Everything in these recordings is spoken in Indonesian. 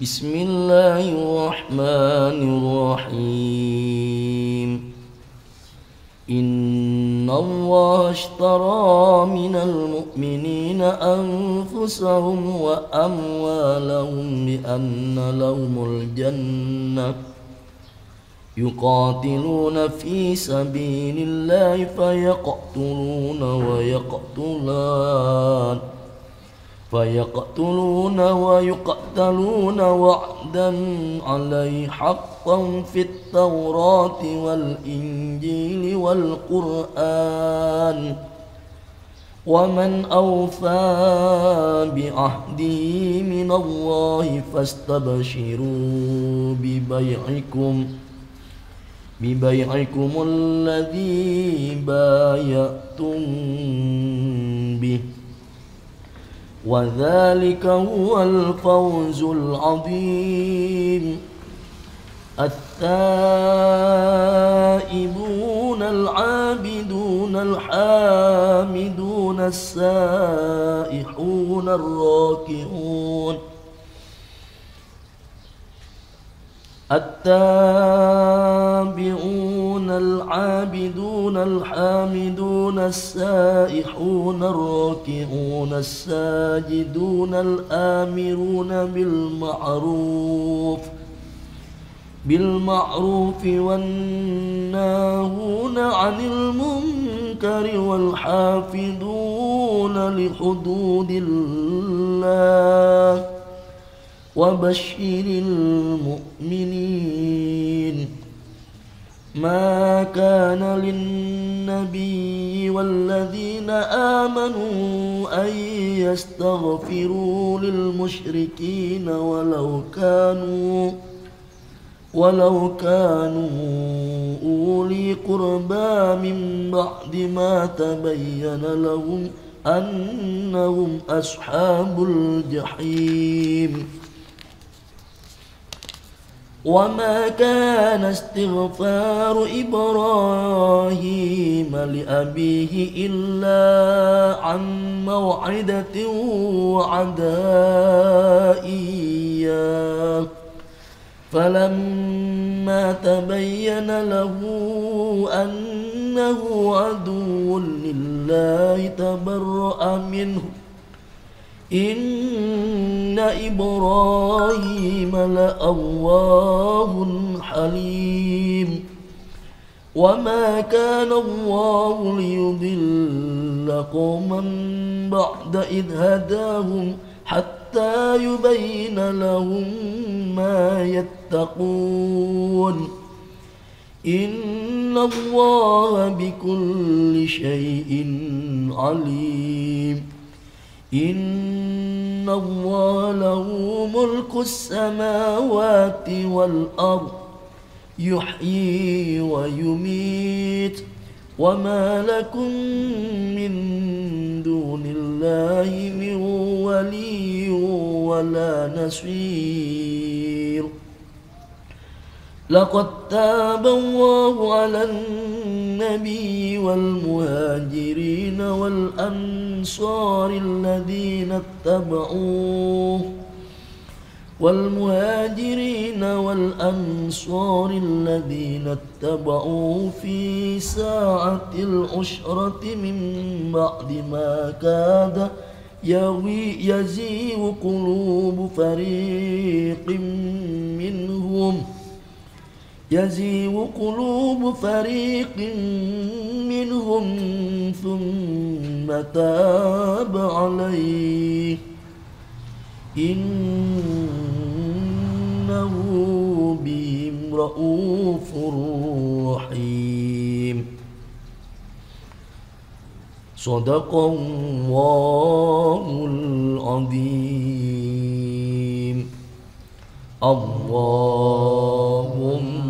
بسم الله الرحمن الرحيم إن الله اشترى من المؤمنين أنفسهم وأموالهم بأن لهم الجنة يقاتلون في سبيل الله فيقتلون ويقتلان فيقتلون ويقتلون وعدا عليه حقا في التوراة والإنجيل والقرآن ومن أوفى بعهده من الله فاستبشروا ببيعكم ببيعكم الذي بايعتم به وذلك هو الفوز العظيم التائبون العابدون الحامدون السائحون الراكعون التابعون العابدون الحامدون السائحون الراكعون الساجدون الآمرون بالمعروف بالمعروف والناهون عن المنكر والحافظون لحدود الله وبشر المؤمنين ما كان للنبي والذين آمنوا أن يستغفروا للمشركين ولو كانوا ولو كانوا أولي قربى من بعد ما تبين لهم أنهم أصحاب الجحيم وما كان استغفار إبراهيم لأبيه إلا عن موعدة وعدا إياه فلما تبين له أنه عدو لله تبرأ منه إن إبراهيم لأواه حليم وما كان الله ليضل قوما بعد إذ هداهم حتى يبين لهم ما يتقون إن الله بكل شيء عليم إن الله له ملك السماوات والأرض يحيي ويميت وما لكم من دون الله من ولي ولا نصير لقد تاب الله على النبي والمهاجرين والأنصار الذين اتبعوه والمهاجرين والأنصار الذين اتبعوه في ساعة العشرة من بعد ما كاد يزيغ قلوب فريق منهم ۖ يزيغ قلوب فريق منهم ثم تاب عليه إنه بهم رؤوف رحيم صدق الله العظيم الله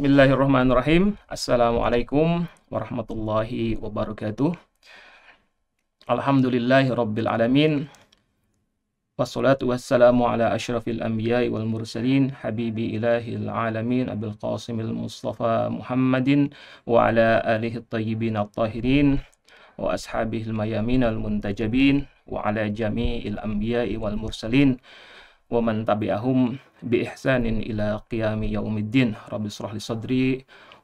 Bismillahirrahmanirrahim. Assalamualaikum warahmatullahi wabarakatuh. Alhamdulillahi rabbil alamin. Wassalatu wassalamu ala asyrafil anbiya wal mursalin habibi ilahil alamin abil qasim al mustafa muhammadin wa ala alihi tayyibin at-tahirin wa ashabihi al mayamin al muntajabin wa ala jami'il anbiya wal mursalin وَمَنْ تبعهم بإحسان إلى قيام يوم الدين رب اشرح لي صدري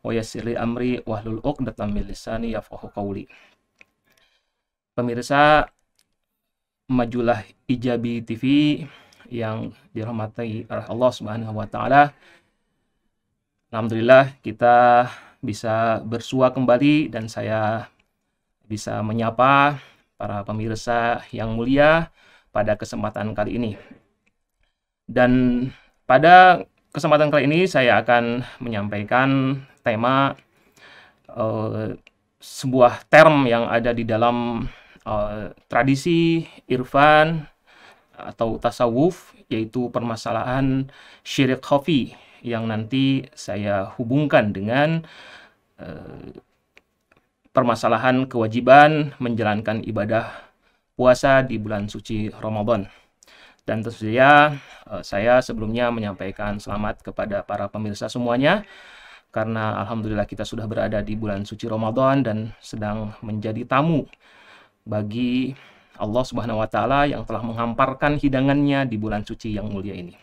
ويسر لي أمري واحلل عقدة من لساني يفقهوا قولي Pemirsa Majulah Ijabi TV yang dirahmati oleh Allah Subhanahu wa taala. Alhamdulillah kita bisa bersua kembali dan saya bisa menyapa para pemirsa yang mulia pada kesempatan kali ini. Dan pada kesempatan kali ini saya akan menyampaikan tema uh, sebuah term yang ada di dalam uh, tradisi irfan atau tasawuf yaitu permasalahan syirik khafi yang nanti saya hubungkan dengan uh, permasalahan kewajiban menjalankan ibadah puasa di bulan suci Ramadan. Dan tersedia eh, saya sebelumnya menyampaikan selamat kepada para pemirsa semuanya karena alhamdulillah kita sudah berada di bulan suci Ramadan dan sedang menjadi tamu bagi Allah Subhanahu wa taala yang telah menghamparkan hidangannya di bulan suci yang mulia ini.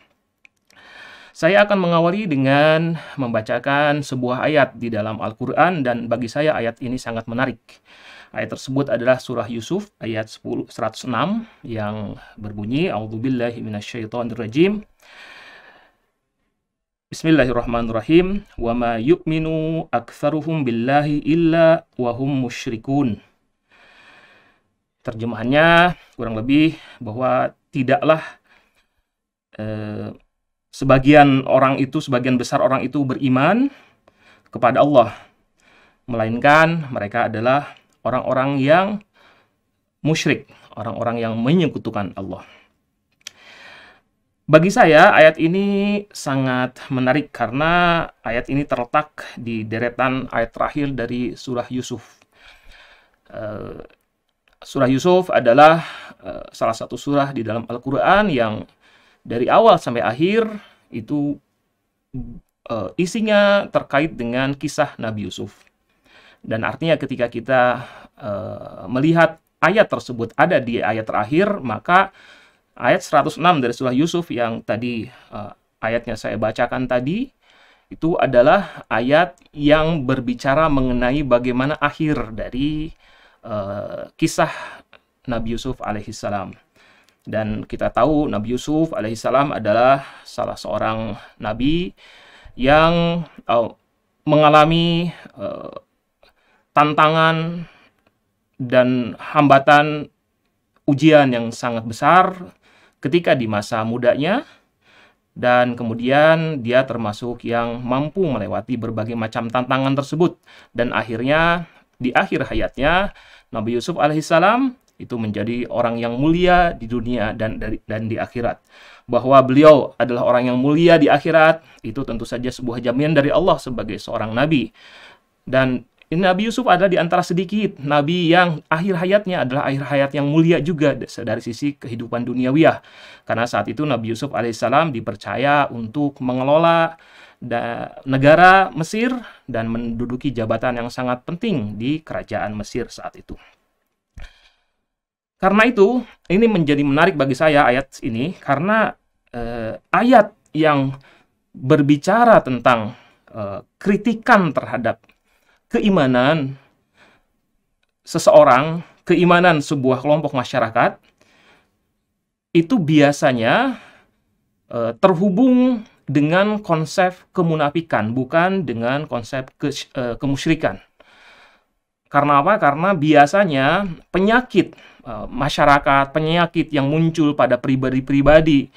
Saya akan mengawali dengan membacakan sebuah ayat di dalam Al-Qur'an dan bagi saya ayat ini sangat menarik Ayat tersebut adalah surah Yusuf ayat 10, 106 yang berbunyi A'udzubillahi minasyaitonirrajim. Bismillahirrahmanirrahim. Wa ma yu'minu aktharuhum billahi illa wa hum musyrikun. Terjemahannya kurang lebih bahwa tidaklah eh, sebagian orang itu sebagian besar orang itu beriman kepada Allah melainkan mereka adalah orang-orang yang musyrik, orang-orang yang menyekutukan Allah. Bagi saya, ayat ini sangat menarik karena ayat ini terletak di deretan ayat terakhir dari Surah Yusuf. Eh, surah Yusuf adalah eh, salah satu surah di dalam Al-Quran yang dari awal sampai akhir itu eh, isinya terkait dengan kisah Nabi Yusuf. Dan artinya ketika kita uh, melihat ayat tersebut ada di ayat terakhir, maka ayat 106 dari surah Yusuf yang tadi uh, ayatnya saya bacakan tadi itu adalah ayat yang berbicara mengenai bagaimana akhir dari uh, kisah Nabi Yusuf alaihissalam. Dan kita tahu Nabi Yusuf alaihissalam adalah salah seorang nabi yang uh, mengalami uh, tantangan dan hambatan ujian yang sangat besar ketika di masa mudanya dan kemudian dia termasuk yang mampu melewati berbagai macam tantangan tersebut dan akhirnya di akhir hayatnya Nabi Yusuf alaihissalam itu menjadi orang yang mulia di dunia dan dan di akhirat bahwa beliau adalah orang yang mulia di akhirat itu tentu saja sebuah jaminan dari Allah sebagai seorang nabi dan Nabi Yusuf adalah di antara sedikit nabi yang akhir hayatnya adalah akhir hayat yang mulia juga dari sisi kehidupan duniawiyah. Karena saat itu Nabi Yusuf alaihissalam dipercaya untuk mengelola negara Mesir dan menduduki jabatan yang sangat penting di kerajaan Mesir saat itu. Karena itu, ini menjadi menarik bagi saya ayat ini karena eh, ayat yang berbicara tentang eh, kritikan terhadap keimanan seseorang, keimanan sebuah kelompok masyarakat itu biasanya e, terhubung dengan konsep kemunafikan, bukan dengan konsep ke, e, kemusyrikan. Karena apa? Karena biasanya penyakit e, masyarakat, penyakit yang muncul pada pribadi-pribadi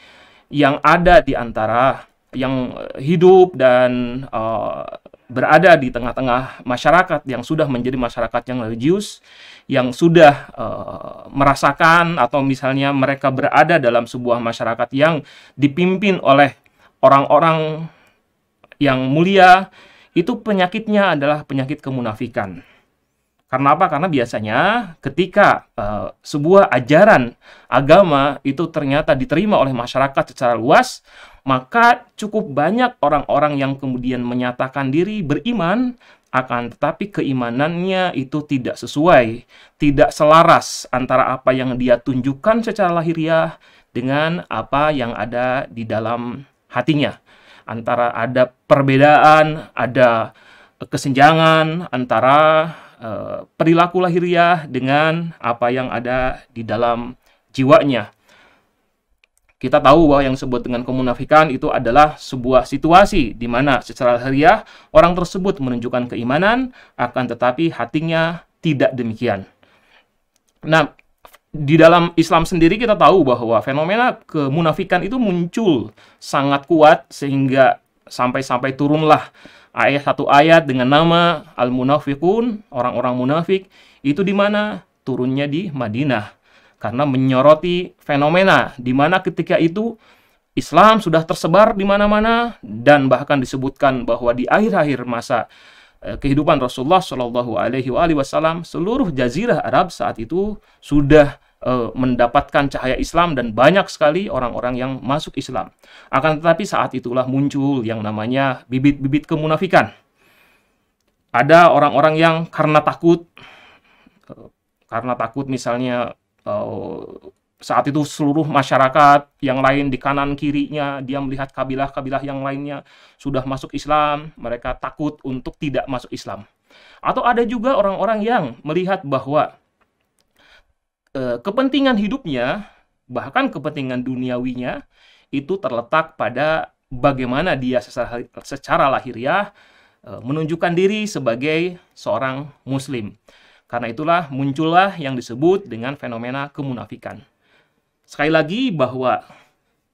yang ada di antara yang e, hidup dan e, berada di tengah-tengah masyarakat yang sudah menjadi masyarakat yang religius, yang sudah uh, merasakan atau misalnya mereka berada dalam sebuah masyarakat yang dipimpin oleh orang-orang yang mulia, itu penyakitnya adalah penyakit kemunafikan. Karena apa? Karena biasanya ketika uh, sebuah ajaran agama itu ternyata diterima oleh masyarakat secara luas, maka cukup banyak orang-orang yang kemudian menyatakan diri beriman, akan tetapi keimanannya itu tidak sesuai, tidak selaras antara apa yang dia tunjukkan secara lahiriah dengan apa yang ada di dalam hatinya. Antara ada perbedaan, ada kesenjangan antara uh, perilaku lahiriah dengan apa yang ada di dalam jiwanya. Kita tahu bahwa yang disebut dengan kemunafikan itu adalah sebuah situasi di mana secara lahiriah orang tersebut menunjukkan keimanan, akan tetapi hatinya tidak demikian. Nah, di dalam Islam sendiri kita tahu bahwa fenomena kemunafikan itu muncul sangat kuat sehingga sampai-sampai turunlah ayat satu ayat dengan nama al-munafiqun, orang-orang munafik, itu di mana? Turunnya di Madinah karena menyoroti fenomena di mana ketika itu Islam sudah tersebar di mana-mana dan bahkan disebutkan bahwa di akhir-akhir masa eh, kehidupan Rasulullah Shallallahu Alaihi Wasallam seluruh jazirah Arab saat itu sudah eh, mendapatkan cahaya Islam dan banyak sekali orang-orang yang masuk Islam. Akan tetapi saat itulah muncul yang namanya bibit-bibit kemunafikan. Ada orang-orang yang karena takut, eh, karena takut misalnya saat itu seluruh masyarakat yang lain di kanan kirinya dia melihat kabilah-kabilah yang lainnya sudah masuk Islam, mereka takut untuk tidak masuk Islam. Atau ada juga orang-orang yang melihat bahwa e, kepentingan hidupnya bahkan kepentingan duniawinya itu terletak pada bagaimana dia secara, secara lahiriah e, menunjukkan diri sebagai seorang muslim. Karena itulah muncullah yang disebut dengan fenomena kemunafikan. Sekali lagi bahwa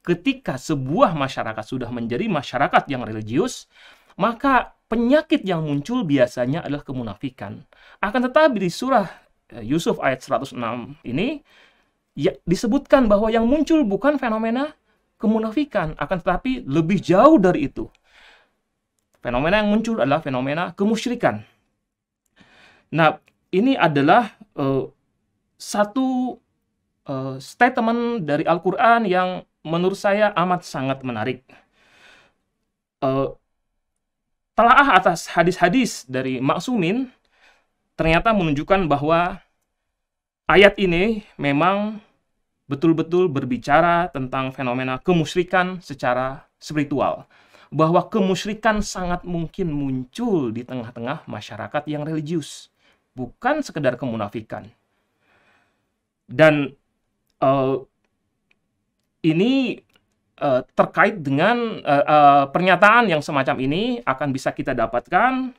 ketika sebuah masyarakat sudah menjadi masyarakat yang religius, maka penyakit yang muncul biasanya adalah kemunafikan. Akan tetapi di surah eh, Yusuf ayat 106 ini ya, disebutkan bahwa yang muncul bukan fenomena kemunafikan, akan tetapi lebih jauh dari itu. Fenomena yang muncul adalah fenomena kemusyrikan. Nah, ini adalah uh, satu uh, statement dari Al-Quran yang menurut saya amat sangat menarik. Uh, telaah atas hadis-hadis dari Maksumin ternyata menunjukkan bahwa ayat ini memang betul-betul berbicara tentang fenomena kemusyrikan secara spiritual bahwa kemusyrikan sangat mungkin muncul di tengah-tengah masyarakat yang religius bukan sekedar kemunafikan. Dan uh, ini uh, terkait dengan uh, uh, pernyataan yang semacam ini akan bisa kita dapatkan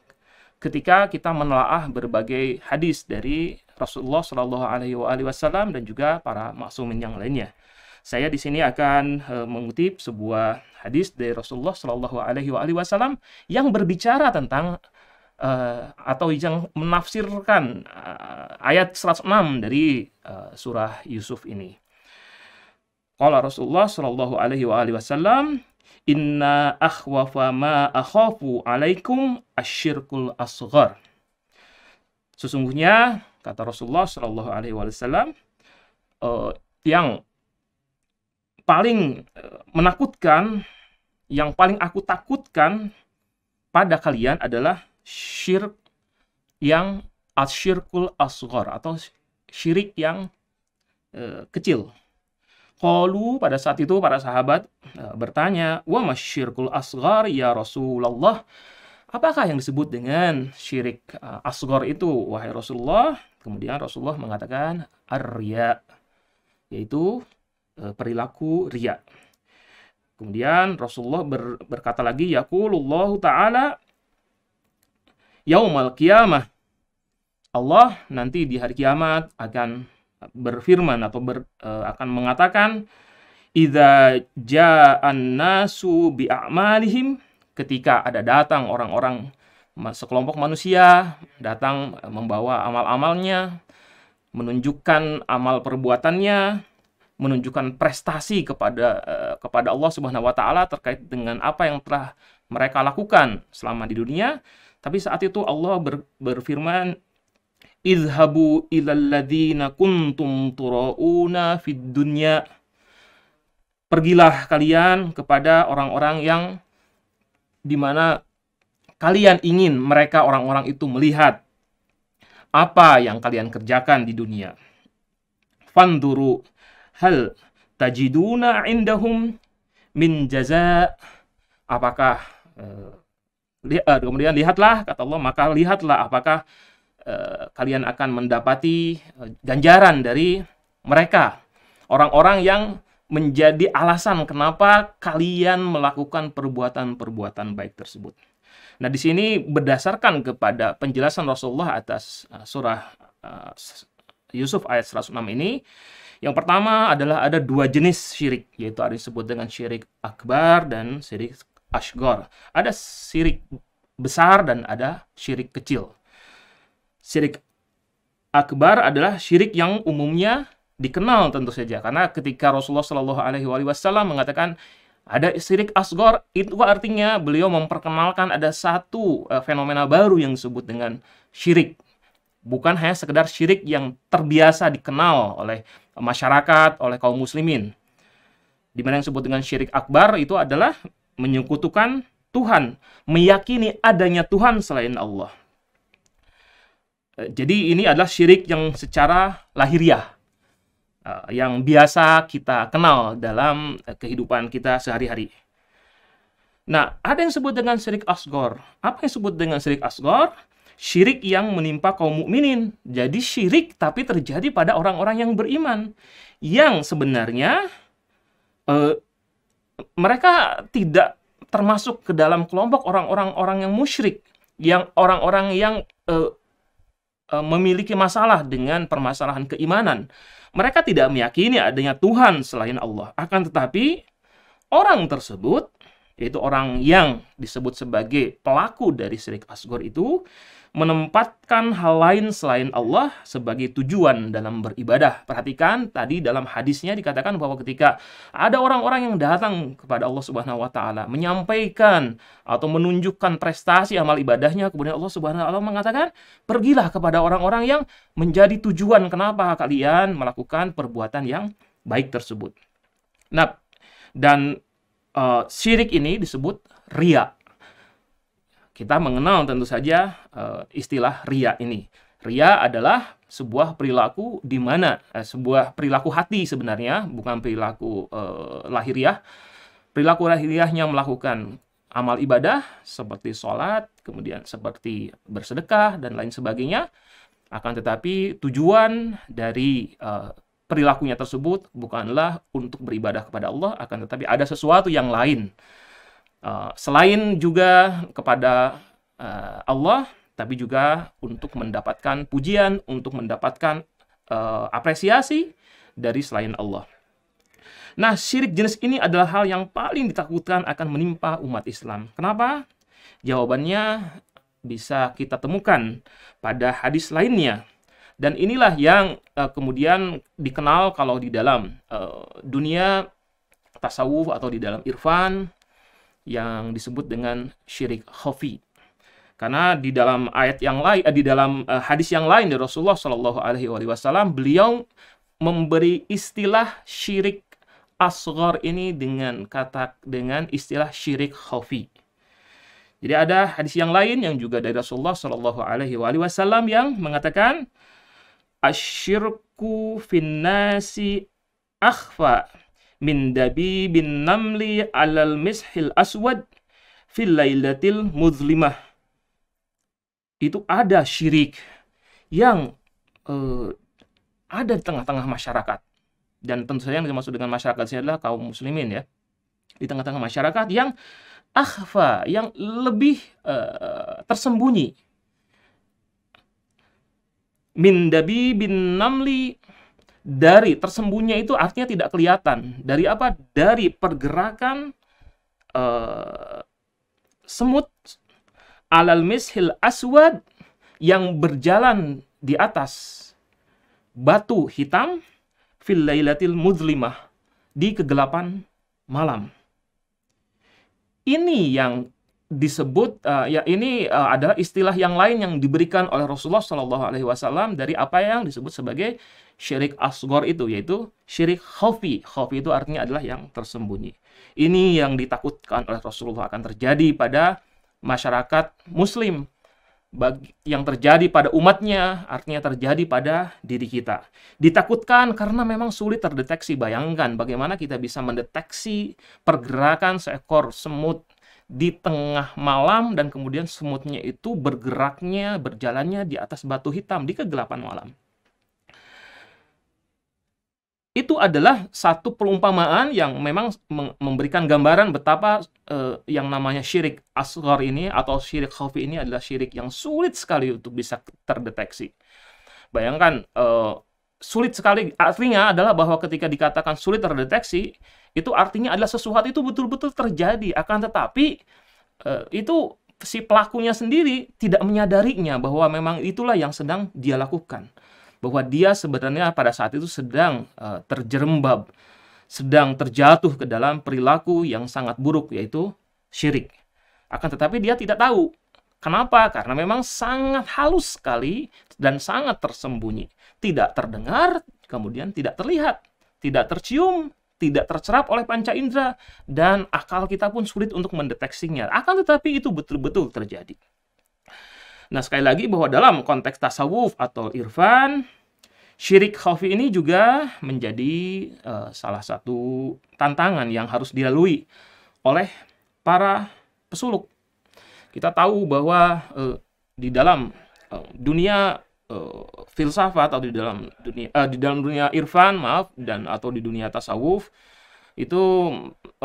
ketika kita menelaah berbagai hadis dari Rasulullah Shallallahu Alaihi Wasallam dan juga para maksumin yang lainnya. Saya di sini akan mengutip sebuah hadis dari Rasulullah Shallallahu Alaihi Wasallam yang berbicara tentang uh, atau yang menafsirkan uh, ayat 106 dari uh, surah Yusuf ini. Qala Rasulullah sallallahu alaihi wa alihi wasallam, "Inna akhwafa ma akhafu alaikum asyirkul asghar." Sesungguhnya kata Rasulullah sallallahu alaihi wasallam uh, yang paling menakutkan yang paling aku takutkan pada kalian adalah syirik yang asyirkul asghar atau syirik yang e, kecil. Qalu pada saat itu para sahabat e, bertanya, "Wa masyirkul asghar ya Rasulullah?" Apakah yang disebut dengan syirik e, asghar itu wahai Rasulullah? Kemudian Rasulullah mengatakan arya, yaitu e, perilaku riya. Kemudian Rasulullah ber, berkata lagi, "Yaqulullahu ta'ala yaumal kiamah Allah nanti di hari kiamat akan berfirman atau ber, uh, akan mengatakan idza ja'an nasu bi'amalihim ketika ada datang orang-orang sekelompok manusia datang membawa amal-amalnya menunjukkan amal perbuatannya menunjukkan prestasi kepada e, kepada Allah Subhanahu wa taala terkait dengan apa yang telah mereka lakukan selama di dunia tapi saat itu Allah ber, berfirman, Izhabu ilalladzina kuntum tura'una fid dunya. Pergilah kalian kepada orang-orang yang dimana kalian ingin mereka orang-orang itu melihat apa yang kalian kerjakan di dunia. Fanduru hal tajiduna indahum min jaza apakah eh, Eh, kemudian lihatlah kata Allah maka lihatlah apakah eh, kalian akan mendapati eh, ganjaran dari mereka orang-orang yang menjadi alasan kenapa kalian melakukan perbuatan-perbuatan baik tersebut. Nah, di sini berdasarkan kepada penjelasan Rasulullah atas eh, surah Yusuf ayat 106 ini, yang pertama adalah ada dua jenis syirik, yaitu ada disebut dengan syirik akbar dan syirik ashgor. Ada syirik besar dan ada syirik kecil. Syirik akbar adalah syirik yang umumnya dikenal tentu saja karena ketika Rasulullah Shallallahu alaihi wasallam mengatakan ada syirik asgor itu artinya beliau memperkenalkan ada satu eh, fenomena baru yang disebut dengan syirik. Bukan hanya sekedar syirik yang terbiasa dikenal oleh masyarakat, oleh kaum muslimin. dimana yang disebut dengan syirik akbar itu adalah menyekutukan Tuhan, meyakini adanya Tuhan selain Allah. Eh, jadi ini adalah syirik yang secara lahiriah eh, yang biasa kita kenal dalam eh, kehidupan kita sehari-hari. Nah, ada yang disebut dengan syirik asgor. Apa yang disebut dengan syirik asgor? Syirik yang menimpa kaum mukminin. Jadi syirik tapi terjadi pada orang-orang yang beriman. Yang sebenarnya eh, mereka tidak termasuk ke dalam kelompok orang-orang orang yang musyrik, yang orang-orang yang uh, memiliki masalah dengan permasalahan keimanan. Mereka tidak meyakini adanya Tuhan selain Allah. Akan tetapi orang tersebut yaitu orang yang disebut sebagai pelaku dari syirik asgor itu menempatkan hal lain selain Allah sebagai tujuan dalam beribadah. Perhatikan tadi dalam hadisnya dikatakan bahwa ketika ada orang-orang yang datang kepada Allah Subhanahu wa taala menyampaikan atau menunjukkan prestasi amal ibadahnya kemudian Allah Subhanahu wa taala mengatakan, "Pergilah kepada orang-orang yang menjadi tujuan kenapa kalian melakukan perbuatan yang baik tersebut." Nah, dan uh, syirik ini disebut riak. Kita mengenal tentu saja uh, istilah ria ini. Ria adalah sebuah perilaku di mana uh, sebuah perilaku hati sebenarnya bukan perilaku uh, lahiriah. Perilaku lahiriahnya melakukan amal ibadah seperti sholat, kemudian seperti bersedekah dan lain sebagainya. Akan tetapi tujuan dari uh, perilakunya tersebut bukanlah untuk beribadah kepada Allah, akan tetapi ada sesuatu yang lain Eh, selain juga kepada uh, Allah, tapi juga untuk mendapatkan pujian, untuk mendapatkan uh, apresiasi dari selain Allah. Nah, syirik jenis ini adalah hal yang paling ditakutkan akan menimpa umat Islam. Kenapa? Jawabannya bisa kita temukan pada hadis lainnya. Dan inilah yang uh, kemudian dikenal kalau di dalam uh, dunia tasawuf atau di dalam irfan yang disebut dengan syirik khafi. Karena di dalam ayat yang lain eh, di dalam eh, hadis yang lain dari Rasulullah Shallallahu alaihi wasallam beliau memberi istilah syirik asghar ini dengan kata dengan istilah syirik khafi. Jadi ada hadis yang lain yang juga dari Rasulullah Shallallahu alaihi wasallam yang mengatakan asyirku finnasi akhfa min dabi bin namli alal mishil aswad fil lailatil muzlimah. Itu ada syirik yang uh, ada di tengah-tengah masyarakat. Dan tentu saja yang dimaksud dengan masyarakat saya adalah kaum muslimin ya. Di tengah-tengah masyarakat yang akhfa, yang lebih uh, tersembunyi. Min dabi bin namli dari tersembunyi itu artinya tidak kelihatan. Dari apa? Dari pergerakan uh, semut alal mishil aswad yang berjalan di atas batu hitam fil lailatil mudlimah di kegelapan malam. Ini yang disebut uh, ya ini uh, adalah istilah yang lain yang diberikan oleh Rasulullah Shallallahu Alaihi Wasallam dari apa yang disebut sebagai syirik asgor itu yaitu syirik khafi khafi itu artinya adalah yang tersembunyi ini yang ditakutkan oleh Rasulullah akan terjadi pada masyarakat Muslim bagi, yang terjadi pada umatnya artinya terjadi pada diri kita. Ditakutkan karena memang sulit terdeteksi. Bayangkan bagaimana kita bisa mendeteksi pergerakan seekor semut di tengah malam dan kemudian semutnya itu bergeraknya, berjalannya di atas batu hitam di kegelapan malam. Itu adalah satu perumpamaan yang memang memberikan gambaran betapa uh, yang namanya syirik asghar ini atau syirik khafi ini adalah syirik yang sulit sekali untuk bisa terdeteksi. Bayangkan uh, sulit sekali artinya adalah bahwa ketika dikatakan sulit terdeteksi, itu artinya adalah sesuatu itu betul-betul terjadi akan tetapi eh, itu si pelakunya sendiri tidak menyadarinya bahwa memang itulah yang sedang dia lakukan bahwa dia sebenarnya pada saat itu sedang uh, terjerembab sedang terjatuh ke dalam perilaku yang sangat buruk yaitu syirik akan tetapi dia tidak tahu Kenapa? Karena memang sangat halus sekali dan sangat tersembunyi. Tidak terdengar, kemudian tidak terlihat, tidak tercium, tidak tercerap oleh panca indera, dan akal kita pun sulit untuk mendeteksinya. Akan tetapi itu betul-betul terjadi. Nah, sekali lagi bahwa dalam konteks tasawuf atau irfan, syirik khafi ini juga menjadi uh, salah satu tantangan yang harus dilalui oleh para pesuluk. Kita tahu bahwa uh, di dalam uh, dunia uh, filsafat atau di dalam dunia uh, di dalam dunia irfan maaf dan atau di dunia tasawuf itu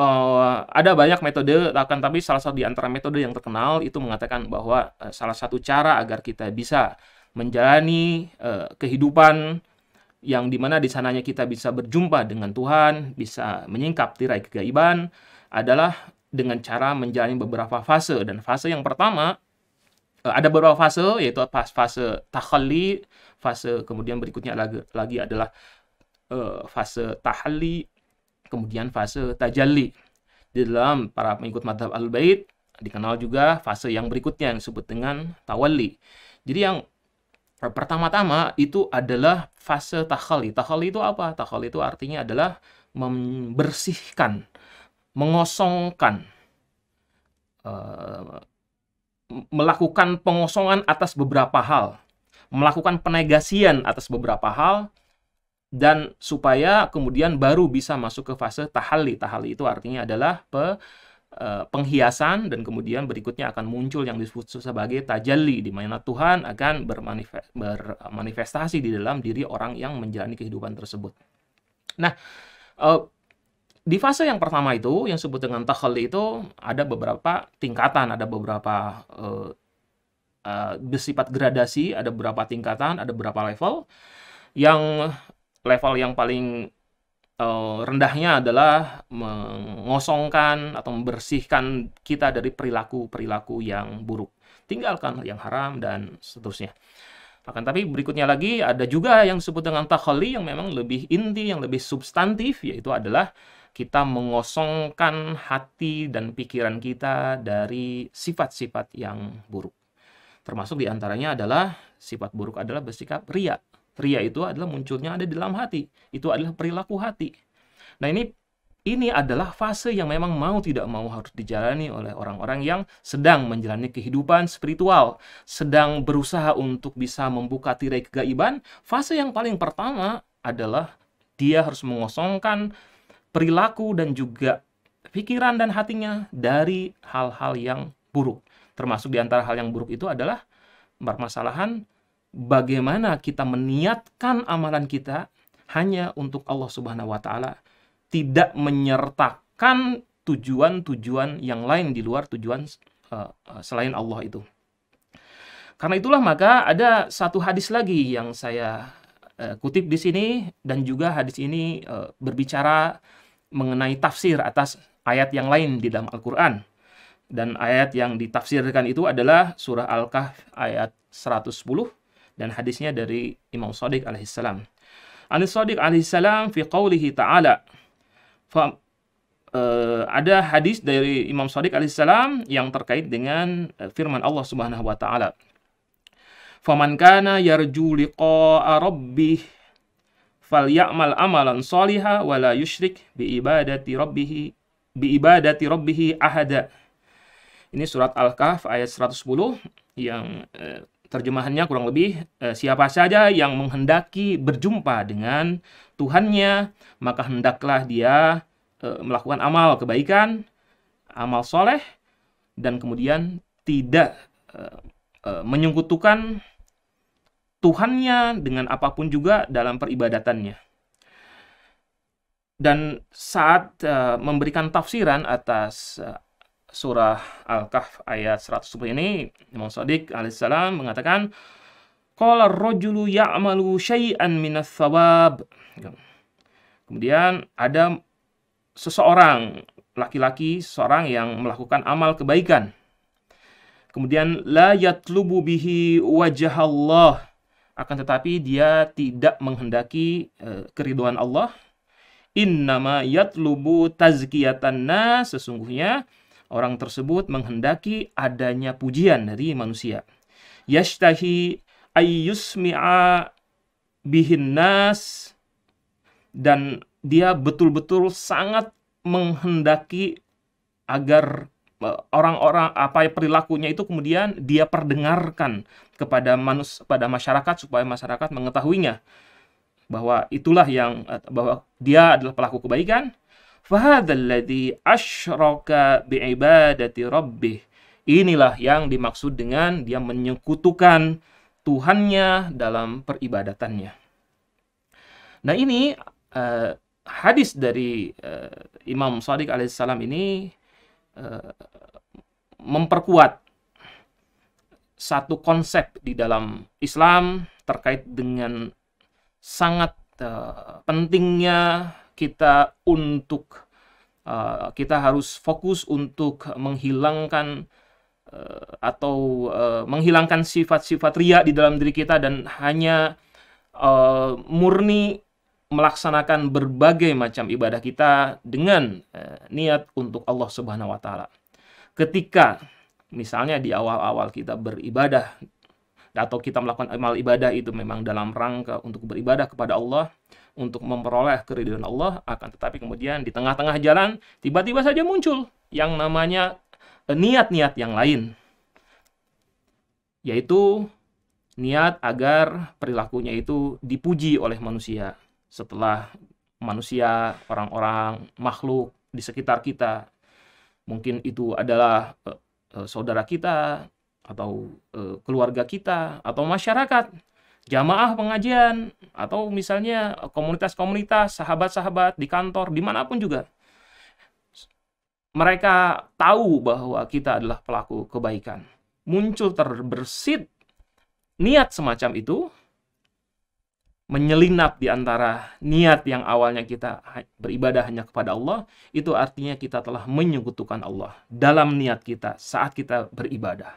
uh, ada banyak metode akan tapi salah satu di antara metode yang terkenal itu mengatakan bahwa uh, salah satu cara agar kita bisa menjalani uh, kehidupan yang dimana di sananya kita bisa berjumpa dengan Tuhan, bisa menyingkap tirai kegaiban adalah dengan cara menjalani beberapa fase dan fase yang pertama Eh, ada beberapa fase yaitu fase fase tahalli, fase kemudian berikutnya lagi, lagi adalah uh, fase tahalli, kemudian fase tajalli. Di dalam para pengikut madhab al-bait dikenal juga fase yang berikutnya yang disebut dengan tawalli. Jadi yang pertama-tama itu adalah fase tahalli. Tahalli itu apa? Tahalli itu artinya adalah membersihkan, mengosongkan. Eh, melakukan pengosongan atas beberapa hal, melakukan penegasian atas beberapa hal, dan supaya kemudian baru bisa masuk ke fase tahalli. Tahalli itu artinya adalah pe, e, penghiasan dan kemudian berikutnya akan muncul yang disebut sebagai tajalli di mana Tuhan akan bermanifestasi di dalam diri orang yang menjalani kehidupan tersebut. Nah, e, di fase yang pertama itu yang disebut dengan takhali itu ada beberapa tingkatan, ada beberapa uh, uh, bersifat gradasi, ada beberapa tingkatan, ada beberapa level. Yang level yang paling uh, rendahnya adalah mengosongkan atau membersihkan kita dari perilaku-perilaku yang buruk. Tinggalkan yang haram dan seterusnya. Akan tapi berikutnya lagi ada juga yang disebut dengan takhali yang memang lebih inti, yang lebih substantif yaitu adalah kita mengosongkan hati dan pikiran kita dari sifat-sifat yang buruk. Termasuk diantaranya adalah sifat buruk adalah bersikap ria. Ria itu adalah munculnya ada di dalam hati. Itu adalah perilaku hati. Nah ini ini adalah fase yang memang mau tidak mau harus dijalani oleh orang-orang yang sedang menjalani kehidupan spiritual, sedang berusaha untuk bisa membuka tirai kegaiban. Fase yang paling pertama adalah dia harus mengosongkan perilaku dan juga pikiran dan hatinya dari hal-hal yang buruk. Termasuk di antara hal yang buruk itu adalah permasalahan bagaimana kita meniatkan amalan kita hanya untuk Allah Subhanahu wa taala, tidak menyertakan tujuan-tujuan yang lain di luar tujuan uh, selain Allah itu. Karena itulah maka ada satu hadis lagi yang saya Eh, kutip di sini dan juga hadis ini eh, berbicara mengenai tafsir atas ayat yang lain di dalam Al-Qur'an. Dan ayat yang ditafsirkan itu adalah surah Al-Kahf ayat 110 dan hadisnya dari Imam Sadiq alaihissalam. An Sadiq alaihissalam fi qawlihi ta'ala fa, uh, ada hadis dari Imam Sadiq alaihissalam yang terkait dengan firman Allah Subhanahu wa taala. Faman kana yarju liqa'a rabbih falyamal amalan wa la yusyrik bi ibadati rabbih bi ibadati rabbih ahada. Ini surat Al-Kahf ayat 110 yang eh, terjemahannya kurang lebih eh, siapa saja yang menghendaki berjumpa dengan Tuhannya maka hendaklah dia eh, melakukan amal kebaikan, amal soleh dan kemudian tidak eh, eh, menyungkutukan Tuhannya, dengan apapun juga dalam peribadatannya. Dan saat uh, memberikan tafsiran atas uh, surah Al-Kahf ayat 110 ini, Imam Sadiq alaihissalam mengatakan, Qala rojulu ya'malu syai'an minas thawab. Kemudian ada seseorang, laki-laki, seorang yang melakukan amal kebaikan. Kemudian, la yatlubu bihi wajah Allah akan tetapi dia tidak menghendaki uh, keriduan Allah innama yatlubu tazkiyatanna sesungguhnya orang tersebut menghendaki adanya pujian dari manusia yashtahi ayyusmi'a bihin nas dan dia betul-betul sangat menghendaki agar eh, orang-orang apa perilakunya itu kemudian dia perdengarkan kepada manus pada masyarakat supaya masyarakat mengetahuinya bahwa itulah yang eh, bahwa dia adalah pelaku kebaikan fahadalladhi asyraka biibadati rabbih inilah yang dimaksud dengan dia menyekutukan Tuhannya dalam peribadatannya nah ini uh, hadis dari uh, Imam Sadiq alaihissalam ini uh, memperkuat satu konsep di dalam Islam terkait dengan sangat uh, pentingnya kita untuk uh, kita harus fokus untuk menghilangkan uh, atau uh, menghilangkan sifat-sifat ria di dalam diri kita dan hanya uh, murni melaksanakan berbagai macam ibadah kita dengan uh, niat untuk Allah Subhanahu wa taala. Ketika misalnya di awal-awal kita beribadah atau kita melakukan amal ibadah itu memang dalam rangka untuk beribadah kepada Allah, untuk memperoleh keridhaan Allah, akan tetapi kemudian di tengah-tengah jalan tiba-tiba saja muncul yang namanya eh, niat-niat yang lain. Yaitu niat agar perilakunya itu dipuji oleh manusia. Setelah manusia, orang-orang, makhluk di sekitar kita, mungkin itu adalah eh, Eh, saudara kita atau eh, keluarga kita atau masyarakat, jamaah pengajian atau misalnya komunitas-komunitas, sahabat-sahabat di kantor dimanapun juga. Mereka tahu bahwa kita adalah pelaku kebaikan. Muncul terbersit niat semacam itu menyelinap di antara niat yang awalnya kita beribadah hanya kepada Allah, itu artinya kita telah menyekutukan Allah dalam niat kita saat kita beribadah.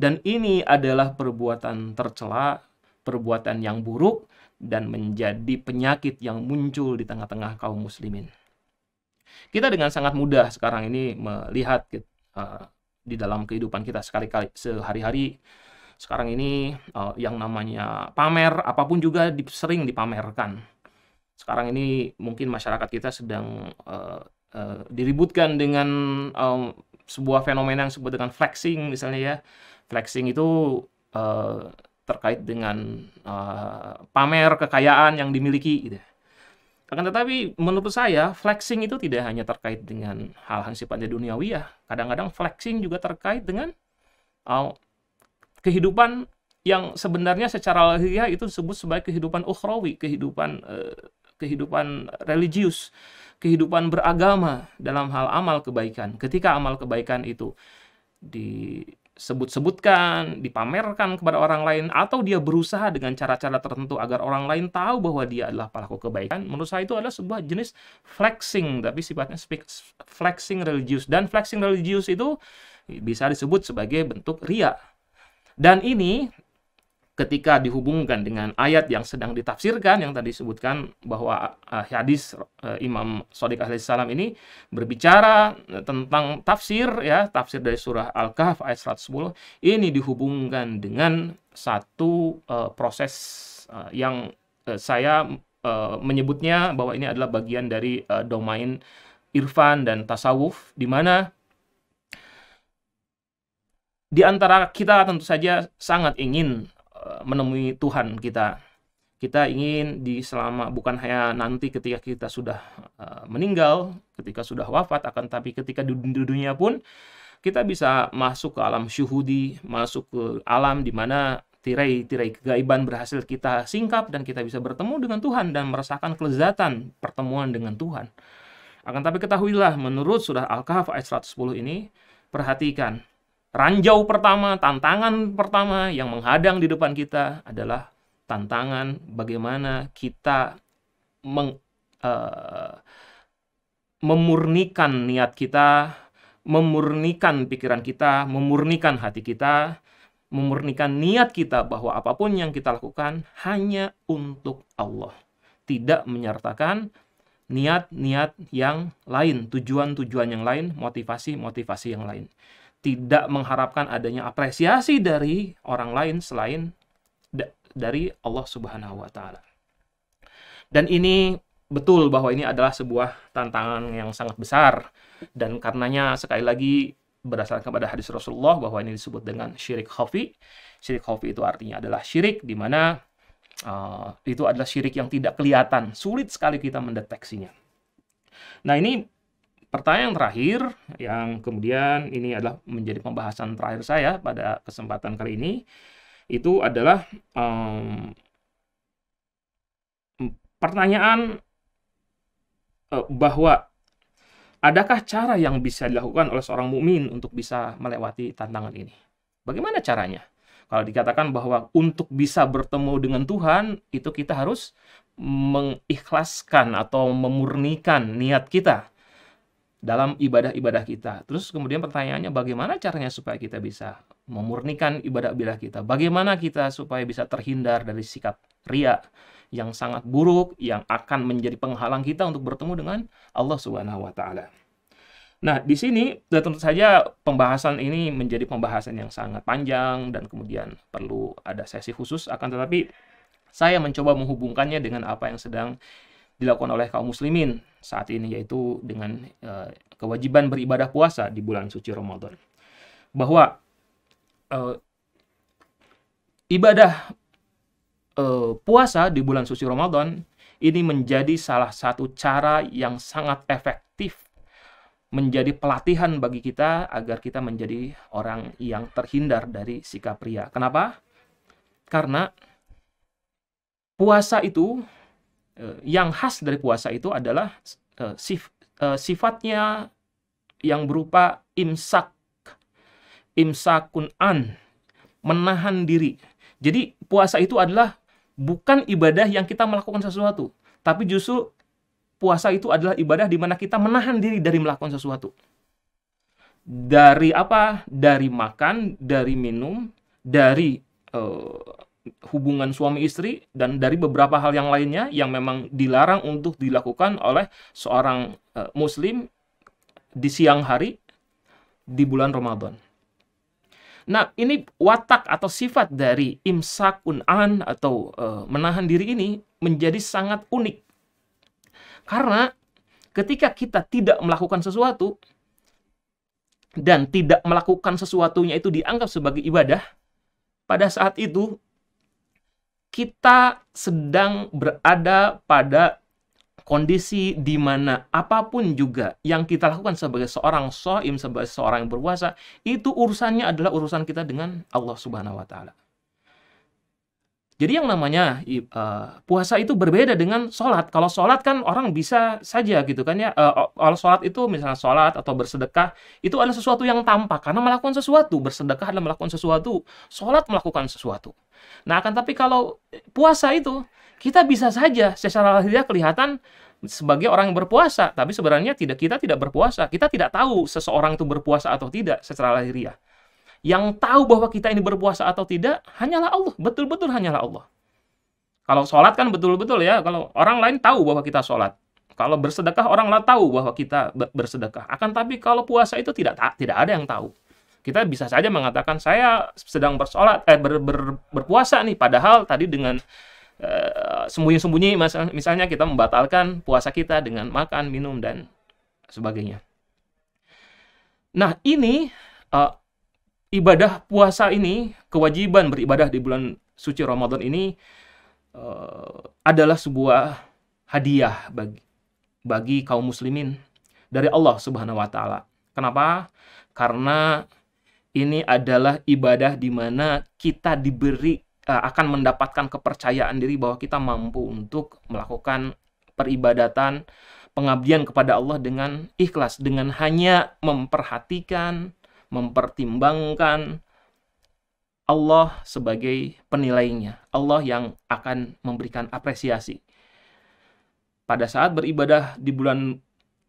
Dan ini adalah perbuatan tercela, perbuatan yang buruk dan menjadi penyakit yang muncul di tengah-tengah kaum muslimin. Kita dengan sangat mudah sekarang ini melihat uh, di dalam kehidupan kita sekali-kali sehari-hari sekarang ini uh, yang namanya pamer apapun juga di, sering dipamerkan. Sekarang ini mungkin masyarakat kita sedang uh, uh, diributkan dengan um, sebuah fenomena yang disebut dengan flexing misalnya ya. Flexing itu uh, terkait dengan uh, pamer kekayaan yang dimiliki gitu. Akan tetapi menurut saya flexing itu tidak hanya terkait dengan hal-hal sifatnya duniawi ya. Kadang-kadang flexing juga terkait dengan uh, kehidupan yang sebenarnya secara lahiriah itu disebut sebagai kehidupan ukhrawi, kehidupan eh, kehidupan religius, kehidupan beragama dalam hal amal kebaikan. Ketika amal kebaikan itu disebut-sebutkan, dipamerkan kepada orang lain atau dia berusaha dengan cara-cara tertentu agar orang lain tahu bahwa dia adalah pelaku kebaikan, menurut saya itu adalah sebuah jenis flexing tapi sifatnya flexing religius dan flexing religius itu bisa disebut sebagai bentuk ria dan ini ketika dihubungkan dengan ayat yang sedang ditafsirkan yang tadi disebutkan bahwa uh, hadis uh, Imam Sadiq alaihissalam ini berbicara eh, tentang tafsir ya tafsir dari surah Al-Kahf ayat 110 ini dihubungkan dengan satu uh, proses uh, yang uh, saya uh, menyebutnya bahwa ini adalah bagian dari uh, domain irfan dan tasawuf di mana di antara kita tentu saja sangat ingin eh, menemui Tuhan kita. Kita ingin di selama bukan hanya nanti ketika kita sudah eh, meninggal, ketika sudah wafat akan tapi ketika di dunia pun kita bisa masuk ke alam syuhudi, masuk ke alam di mana tirai-tirai kegaiban berhasil kita singkap dan kita bisa bertemu dengan Tuhan dan merasakan kelezatan pertemuan dengan Tuhan. Akan tapi ketahuilah menurut surah Al-Kahf ayat 110 ini, perhatikan ranjau pertama, tantangan pertama yang menghadang di depan kita adalah tantangan bagaimana kita meng, uh, memurnikan niat kita, memurnikan pikiran kita, memurnikan hati kita, memurnikan niat kita bahwa apapun yang kita lakukan hanya untuk Allah, tidak menyertakan niat-niat yang lain, tujuan-tujuan yang lain, motivasi-motivasi yang lain tidak mengharapkan adanya apresiasi dari orang lain selain da dari Allah Subhanahu wa taala. Dan ini betul bahwa ini adalah sebuah tantangan yang sangat besar dan karenanya sekali lagi berdasarkan kepada hadis Rasulullah bahwa ini disebut dengan syirik khafi. Syirik khafi itu artinya adalah syirik di mana uh, itu adalah syirik yang tidak kelihatan, sulit sekali kita mendeteksinya. Nah, ini pertanyaan terakhir yang kemudian ini adalah menjadi pembahasan terakhir saya pada kesempatan kali ini itu adalah um, pertanyaan uh, bahwa adakah cara yang bisa dilakukan oleh seorang mukmin untuk bisa melewati tantangan ini? Bagaimana caranya? Kalau dikatakan bahwa untuk bisa bertemu dengan Tuhan, itu kita harus mengikhlaskan atau memurnikan niat kita dalam ibadah-ibadah kita. Terus kemudian pertanyaannya bagaimana caranya supaya kita bisa memurnikan ibadah-ibadah kita? Bagaimana kita supaya bisa terhindar dari sikap ria yang sangat buruk yang akan menjadi penghalang kita untuk bertemu dengan Allah Subhanahu wa taala. Nah, di sini ya, tentu saja pembahasan ini menjadi pembahasan yang sangat panjang dan kemudian perlu ada sesi khusus akan tetapi saya mencoba menghubungkannya dengan apa yang sedang dilakukan oleh kaum muslimin saat ini yaitu dengan e, kewajiban beribadah puasa di bulan suci Ramadan. Bahwa e, ibadah e, puasa di bulan suci Ramadan ini menjadi salah satu cara yang sangat efektif menjadi pelatihan bagi kita agar kita menjadi orang yang terhindar dari sikap pria. Kenapa? Karena puasa itu Eh, yang khas dari puasa itu adalah eh, sif, eh, sifatnya yang berupa imsak, imsakun an, menahan diri. Jadi puasa itu adalah bukan ibadah yang kita melakukan sesuatu, tapi justru puasa itu adalah ibadah di mana kita menahan diri dari melakukan sesuatu. Dari apa? Dari makan, dari minum, dari uh, hubungan suami istri dan dari beberapa hal yang lainnya yang memang dilarang untuk dilakukan oleh seorang eh, muslim di siang hari di bulan Ramadan. Nah, ini watak atau sifat dari imsakun an atau uh, menahan diri ini menjadi sangat unik. Karena ketika kita tidak melakukan sesuatu dan tidak melakukan sesuatunya itu dianggap sebagai ibadah, pada saat itu kita sedang berada pada kondisi di mana apapun juga yang kita lakukan sebagai seorang soim, sebagai seorang yang berpuasa, itu urusannya adalah urusan kita dengan Allah Subhanahu wa taala. Jadi yang namanya uh, puasa itu berbeda dengan sholat. Kalau sholat kan orang bisa saja gitu kan ya. Uh, kalau sholat itu misalnya sholat atau bersedekah itu adalah sesuatu yang tampak karena melakukan sesuatu. Bersedekah adalah melakukan sesuatu. Sholat melakukan sesuatu. Nah akan tapi kalau puasa itu kita bisa saja secara lahiriah kelihatan sebagai orang yang berpuasa. Tapi sebenarnya tidak kita tidak berpuasa. Kita tidak tahu seseorang itu berpuasa atau tidak secara lahiriah. Yang tahu bahwa kita ini berpuasa atau tidak hanyalah Allah, betul-betul hanyalah Allah. Kalau sholat kan betul-betul ya, kalau orang lain tahu bahwa kita sholat. Kalau bersedekah orang lain tahu bahwa kita bersedekah. Akan tapi kalau puasa itu tidak tidak ada yang tahu. Kita bisa saja mengatakan saya sedang bersolat eh ber, ber, berpuasa nih padahal tadi dengan eh, sembunyi-sembunyi misalnya kita membatalkan puasa kita dengan makan, minum dan sebagainya. Nah, ini eh, ibadah puasa ini, kewajiban beribadah di bulan suci Ramadan ini uh, adalah sebuah hadiah bagi bagi kaum muslimin dari Allah Subhanahu wa taala. Kenapa? Karena ini adalah ibadah di mana kita diberi eh, akan mendapatkan kepercayaan diri bahwa kita mampu untuk melakukan peribadatan pengabdian kepada Allah dengan ikhlas dengan hanya memperhatikan mempertimbangkan Allah sebagai penilainya, Allah yang akan memberikan apresiasi. Pada saat beribadah di bulan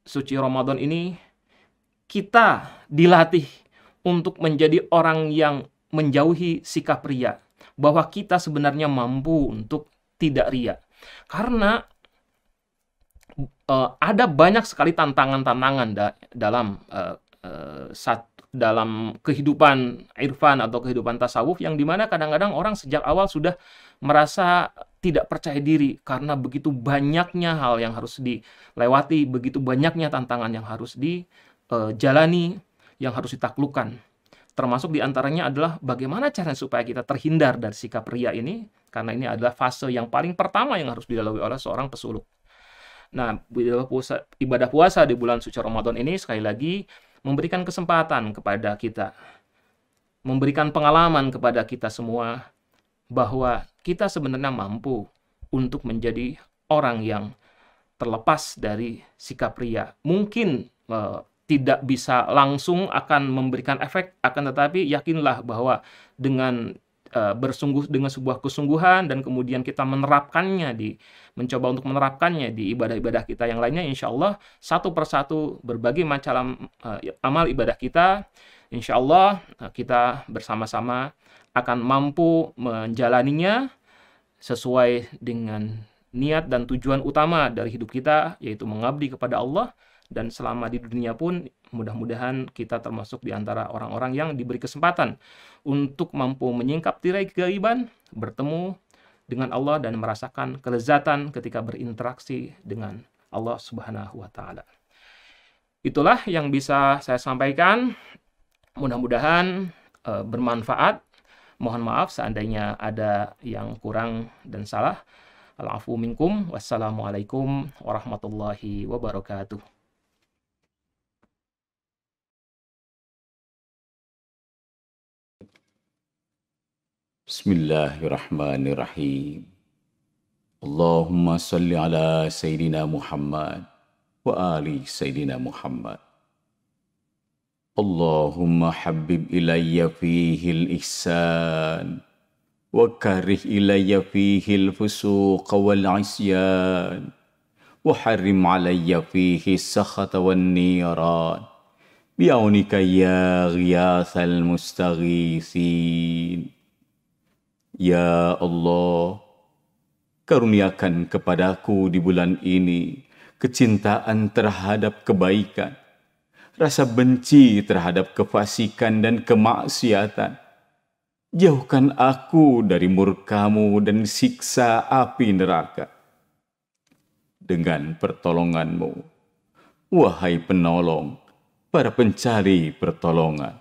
suci Ramadan ini, kita dilatih untuk menjadi orang yang menjauhi sikap ria, bahwa kita sebenarnya mampu untuk tidak ria. Karena uh, ada banyak sekali tantangan-tantangan da dalam uh, Eh, sat, dalam kehidupan irfan atau kehidupan tasawuf yang dimana kadang-kadang orang sejak awal sudah merasa tidak percaya diri karena begitu banyaknya hal yang harus dilewati, begitu banyaknya tantangan yang harus dijalani, eh, yang harus ditaklukkan. Termasuk diantaranya adalah bagaimana cara supaya kita terhindar dari sikap ria ini, karena ini adalah fase yang paling pertama yang harus dilalui oleh seorang pesuluk. Nah, ibadah puasa, ibadah puasa di bulan suci Ramadan ini sekali lagi memberikan kesempatan kepada kita, memberikan pengalaman kepada kita semua bahwa kita sebenarnya mampu untuk menjadi orang yang terlepas dari sikap pria. Mungkin e, tidak bisa langsung akan memberikan efek, akan tetapi yakinlah bahwa dengan Eh, bersungguh dengan sebuah kesungguhan dan kemudian kita menerapkannya di mencoba untuk menerapkannya di ibadah-ibadah kita yang lainnya insya Allah satu persatu berbagai macam eh, amal ibadah kita insya Allah eh, kita bersama-sama akan mampu menjalaninya sesuai dengan niat dan tujuan utama dari hidup kita yaitu mengabdi kepada Allah dan selama di dunia pun Mudah-mudahan kita termasuk di antara orang-orang yang diberi kesempatan untuk mampu menyingkap tirai kegaiban, bertemu dengan Allah dan merasakan kelezatan ketika berinteraksi dengan Allah Subhanahu wa taala. Itulah yang bisa saya sampaikan. Mudah-mudahan e, bermanfaat. Mohon maaf seandainya ada yang kurang dan salah. Al-afu minkum. Wassalamualaikum warahmatullahi wabarakatuh. بسم الله الرحمن الرحيم اللهم صل على سيدنا محمد وآل سيدنا محمد اللهم حبب إلي فيه الإحسان وكره إلي فيه الفسوق والعصيان وحرم علي فيه السخط والنيران بعونك يا غياث المستغيثين Ya Allah, karuniakan kepadaku di bulan ini kecintaan terhadap kebaikan, rasa benci terhadap kefasikan dan kemaksiatan. Jauhkan aku dari murkamu dan siksa api neraka. Dengan pertolonganmu, wahai penolong, para pencari pertolongan.